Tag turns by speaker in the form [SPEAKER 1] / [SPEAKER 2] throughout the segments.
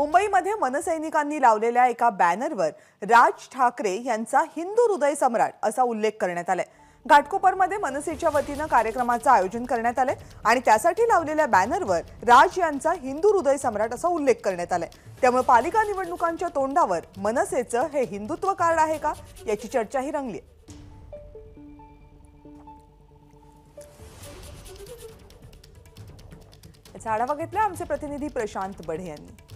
[SPEAKER 1] मुंबईमध्ये मनसैनिकांनी लावलेल्या एका बॅनरवर राज ठाकरे यांचा हिंदू हृदय सम्राट असा उल्लेख करण्यात आलाय घाटकोपरमध्ये मनसेच्या वतीनं कार्यक्रमाचं आयोजन करण्यात आलंय आणि त्यासाठी लावलेल्या बॅनरवर राज यांचा हिंदू हृदय सम्राट असा उल्लेख करण्यात आलाय त्यामुळे पालिका निवडणुकांच्या तोंडावर मनसेचं हे हिंदुत्व कार्ड आहे का याची चर्चाही रंगली आढावा घेतला आमचे प्रतिनिधी प्रशांत बढे यांनी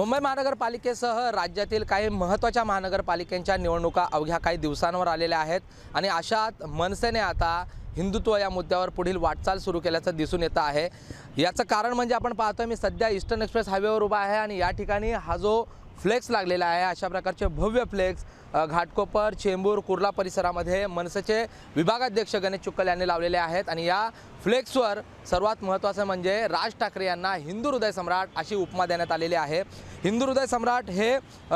[SPEAKER 2] मुंबई महानगरपालिकेसह राज्यातील काही महत्त्वाच्या महानगरपालिकेंच्या निवडणुका अवघ्या काही दिवसांवर आलेल्या आहेत आणि अशात मनसेने आता हिंदुत्व या मुद्द्यावर पुढील वाटचाल सुरू केल्याचं दिसून येतं आहे याचं कारण म्हणजे आपण पाहतोय मी सध्या ईस्टर्न एक्सप्रेस हायवेवर उभा आहे आणि या ठिकाणी हा जो फ्लेक्स लागलेला आहे अशा प्रकारचे भव्य फ्लेक्स घाटकोपर चेंबूर कुर्ला परिसरामध्ये मनसेचे विभागाध्यक्ष गणेश चुक्कल यांनी लावलेले आहेत आणि या फ्लेक्सवर सर्वात महत्त्वाचं म्हणजे राज ठाकरे यांना हिंदू हृदय सम्राट अशी उपमा देण्यात आलेली आहे हिंदू हृदय सम्राट हे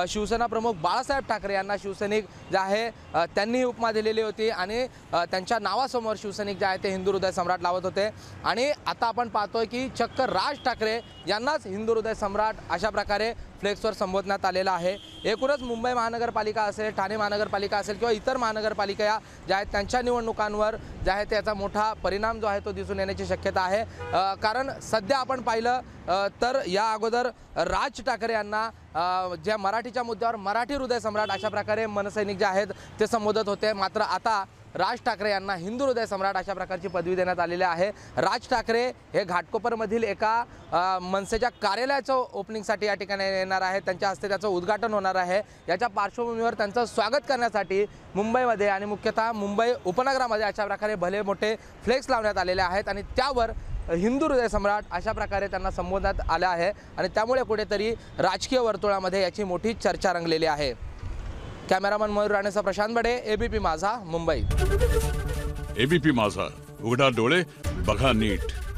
[SPEAKER 2] शिवसेना प्रमुख बाळासाहेब ठाकरे यांना शिवसैनिक जे आहे त्यांनी उपमा दिलेली होती आणि त्यांच्या नावासमोर शिवसैनिक जे आहे ते हिंदू हृदय सम्राट लावत होते आणि आता आपण पाहतोय की चक्क राज ठाकरे यांनाच हिंदू हृदय सम्राट अशा प्रकारे फ्लेक्सवर संबोधण्यात आलेला आहे एकूणच मुंबई महानगरपालिका असेल ठाणे महानगरपालिका असेल किंवा इतर महानगरपालिका या ज्या आहेत त्यांच्या निवडणुकांवर जे आहे त्याचा मोठा परिणाम जो आहे तो दिसून येण्याची शक्यता आहे कारण सध्या आपण पाहिलं तर या अगोदर राज ठाकरे यांना ज्या मराठीच्या मुद्द्यावर मराठी हृदय सम्राट अशा प्रकारे मनसैनिक जे आहेत ते संबोधत होते मात्र आता राज ठाकरे यांना हिंदू हृदय सम्राट अशा प्रकारची पदवी देण्यात आलेली आहे राज ठाकरे हे घाटकोपरमधील एका मनसेच्या कार्यालयाचं ओपनिंगसाठी या ठिकाणी येणार आहे त्यांच्या हस्ते त्याचं उद्घाटन होणार आहे याच्या पार्श्वभूमीवर त्यांचं स्वागत करण्यासाठी मुंबईमध्ये आणि मुख्यतः मुंबई उपनगरामध्ये अशा प्रकारे भले मोठे फ्लेक्स लावण्यात आलेले आहेत आणि त्यावर हिंदू हृदय सम्राट अशा प्रकारे त्यांना संबोधण्यात आलं आहे आणि त्यामुळे कुठेतरी राजकीय वर्तुळामध्ये याची मोठी चर्चा रंगलेली आहे कॅमेरामन मयूर राणेचा प्रशांत बडे एबीपी माझा मुंबई एबीपी माझा उघडा डोळे बघा नीट